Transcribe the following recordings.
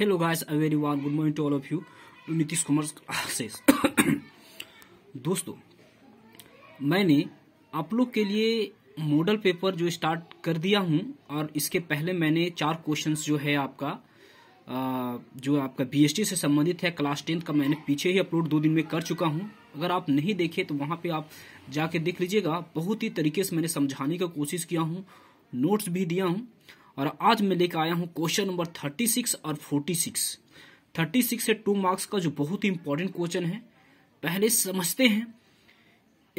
hello guys a very warm good morning to all of you Nitish Kumar से दोस्तों मैंने आप लोग के लिए मॉडल पेपर जो स्टार्ट कर दिया हूं और इसके पहले मैंने चार क्वेश्चंस जो है आपका जो आपका बीएसटी से संबंधित है क्लास टेंथ का मैंने पीछे ही अपलोड दो दिन में कर चुका हूं अगर आप नहीं देखे तो वहां पे आप जाके देख लीजिएगा बहुत ही तरीके से मैंने समझाने का कोशिश किया हूं नोट्स भी दिया हूं और आज मैं लेकर आया हूँ क्वेश्चन नंबर थर्टी सिक्स और फोर्टी सिक्स थर्टी सिक्स से टू मार्क्स का जो बहुत ही इंपॉर्टेंट क्वेश्चन है पहले समझते हैं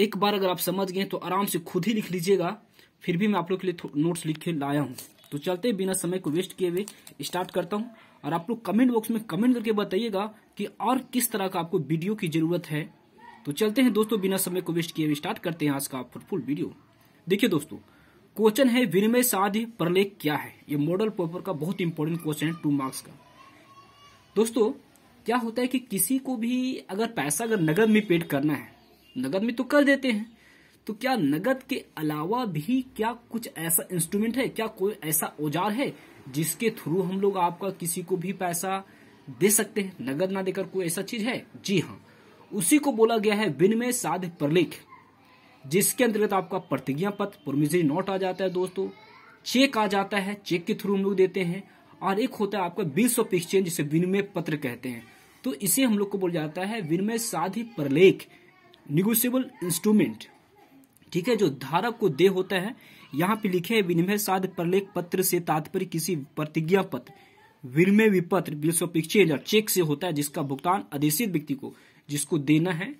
एक बार अगर आप समझ गए तो आराम से खुद ही लिख लीजिएगा फिर भी मैं आप लोग के लिए नोट्स लिख के लाया हूँ तो चलते बिना समय को वेस्ट किए हुए स्टार्ट करता हूँ और आप लोग कमेंट बॉक्स में कमेंट करके बताइएगा कि और किस तरह का आपको वीडियो की जरूरत है तो चलते हैं दोस्तों बिना समय को वेस्ट किए हुए स्टार्ट करते हैं आज का फुल वीडियो देखिए दोस्तों क्वेश्चन है विनिमय साध्य प्रलेख क्या है ये मॉडल पेपर का बहुत इंपॉर्टेंट क्वेश्चन है टू मार्क्स का दोस्तों क्या होता है कि किसी को भी अगर पैसा अगर नगद में पेड करना है नगद में तो कर देते हैं तो क्या नगद के अलावा भी क्या कुछ ऐसा इंस्ट्रूमेंट है क्या कोई ऐसा औजार है जिसके थ्रू हम लोग आपका किसी को भी पैसा दे सकते हैं नगद ना देकर कोई ऐसा चीज है जी हाँ उसी को बोला गया है विनिमय साध प्रलेख जिसके अंतर्गत आपका प्रतिज्ञा पत्र प्रोमिजरी नोट आ जाता है दोस्तों चेक आ जाता है चेक के थ्रू हम लोग देते हैं और एक होता है आपका बिल्स ऑफ एक्सचेंज जिसे विनिमय पत्र कहते हैं तो इसे हम लोग को बोला जाता है विनिमय साधी प्रलेख निगोशियबल इंस्ट्रूमेंट ठीक है जो धारक को दे होता है यहाँ पे लिखे है विनिमय साध प्रलेख पत्र से तात्पर्य किसी प्रतिज्ञा पत्र विनिमय विपत्र बिल्स ऑफ एक्सचेंज और चेक से होता है जिसका भुगतान आदेशित व्यक्ति को जिसको देना है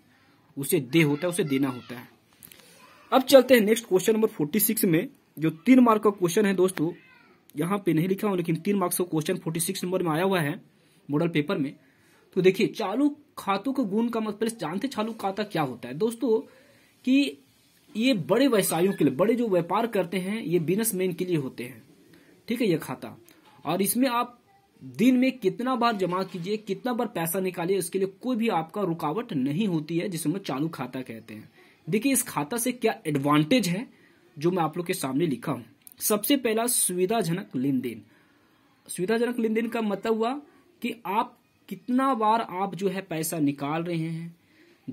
उसे दे होता है उसे देना होता है अब चलते हैं next question number forty six में जो तीन मार्क का क्वेश्चन है दोस्तों यहाँ पे नहीं लिखा हुआ लेकिन तीन मार्क्स का क्वेश्चन फोर्टी सिक्स नंबर में आया हुआ है मॉडल पेपर में तो देखिए चालू खातों का गुण का मतलब जानते चालू खाता क्या होता है दोस्तों कि ये बड़े व्यवसायों के लिए बड़े जो व्यापार करते हैं ये बिजनेसमैन के लिए होते हैं ठीक है ये खाता और इसमें आप दिन में कितना बार जमा कीजिए कितना बार पैसा निकालिए इसके लिए कोई भी आपका रुकावट नहीं होती है जिसमें चालू खाता कहते हैं देखिए इस खाता से क्या एडवांटेज है जो मैं आप लोग के सामने लिखा हूं सबसे पहला सुविधाजनक लेन देन सुविधाजनक लेन देन का मतलब हुआ कि आप कितना बार आप जो है पैसा निकाल रहे हैं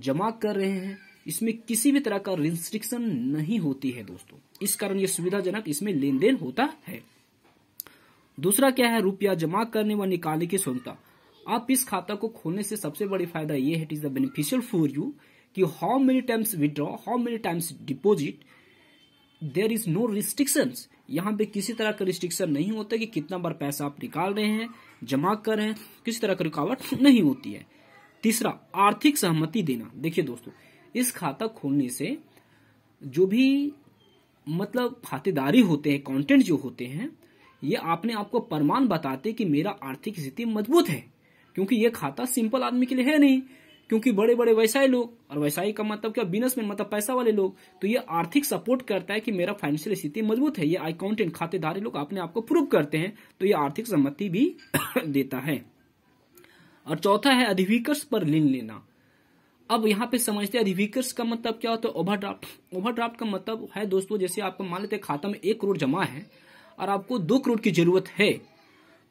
जमा कर रहे हैं इसमें किसी भी तरह का रिस्ट्रिक्शन नहीं होती है दोस्तों इस कारण यह सुविधाजनक इसमें लेन देन होता है दूसरा क्या है रुपया जमा करने व निकालने की क्षमता आप इस खाता को खोलने से सबसे बड़ी फायदा ये है it is the beneficial for you कि how many times withdraw how many times deposit there is no restriction यहाँ पे किसी तरह का रिस्ट्रिक्शन नहीं होता कि कितना बार पैसा आप निकाल रहे हैं जमा कर रहे हैं किसी तरह की रुकावट नहीं होती है तीसरा आर्थिक सहमति देना देखिए दोस्तों इस खाता खोलने से जो भी मतलब खातेदारी होते हैं कंटेंट जो होते हैं ये आपने आपको प्रमाण बताते कि मेरा आर्थिक स्थिति मजबूत है क्योंकि ये खाता सिंपल आदमी के लिए है नहीं क्योंकि बड़े बड़े व्यवसायी लोग और व्यवसायी का मतलब क्या बिजनेसमैन मतलब पैसा वाले लोग तो ये आर्थिक सपोर्ट करता है कि मेरा फाइनेंशियल स्थिति मजबूत है ये अकाउंटेंट खातेदारी लोग अपने आप को प्रूव करते हैं तो ये आर्थिक सम्मति भी देता है और चौथा है अधिविकर्ष पर ऋण लेना अब यहाँ पे समझते हैं अधिविकर्ष का मतलब क्या होता है ओवरड्राफ्ट ओवरड्राफ्ट का मतलब है दोस्तों जैसे आपको मान लेते हैं खाता में एक करोड़ जमा है और आपको दो करोड़ की जरूरत है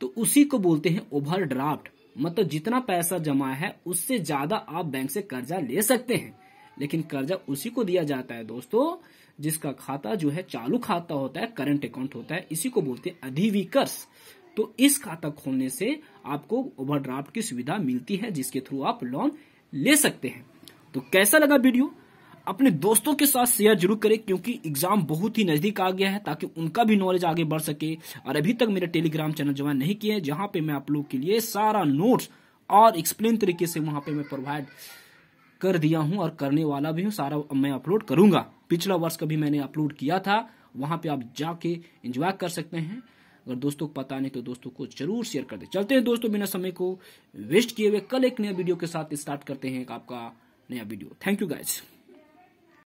तो उसी को बोलते हैं ओवरड्राफ्ट मतलब जितना पैसा जमा है उससे ज्यादा आप बैंक से कर्जा ले सकते हैं लेकिन कर्जा उसी को दिया जाता है दोस्तों जिसका खाता जो है चालू खाता होता है करंट अकाउंट होता है इसी को बोलते हैं अधिविकर्ष तो इस खाता खोलने से आपको ओवरड्राफ्ट की सुविधा मिलती है जिसके थ्रू आप लोन ले सकते हैं तो कैसा लगा वीडियो अपने दोस्तों के साथ शेयर जरूर करें क्योंकि एग्जाम बहुत ही नजदीक आ गया है ताकि उनका भी नॉलेज आगे बढ़ सके और अभी तक मेरे टेलीग्राम चैनल ज्वाइन नहीं किए हैं जहां पे मैं आप लोग के लिए सारा नोट्स और एक्सप्लेन तरीके से वहां पे मैं प्रोवाइड कर दिया हूं और करने वाला भी हूं सारा मैं अपलोड करूंगा पिछला वर्ष का मैंने अपलोड किया था वहां पर आप जाके एंजॉय कर सकते हैं अगर दोस्तों को पता नहीं तो दोस्तों को जरूर शेयर कर दे चलते हैं दोस्तों बिना समय को वेस्ट किए हुए कल एक नया वीडियो के साथ स्टार्ट करते हैं आपका नया वीडियो थैंक यू गाइज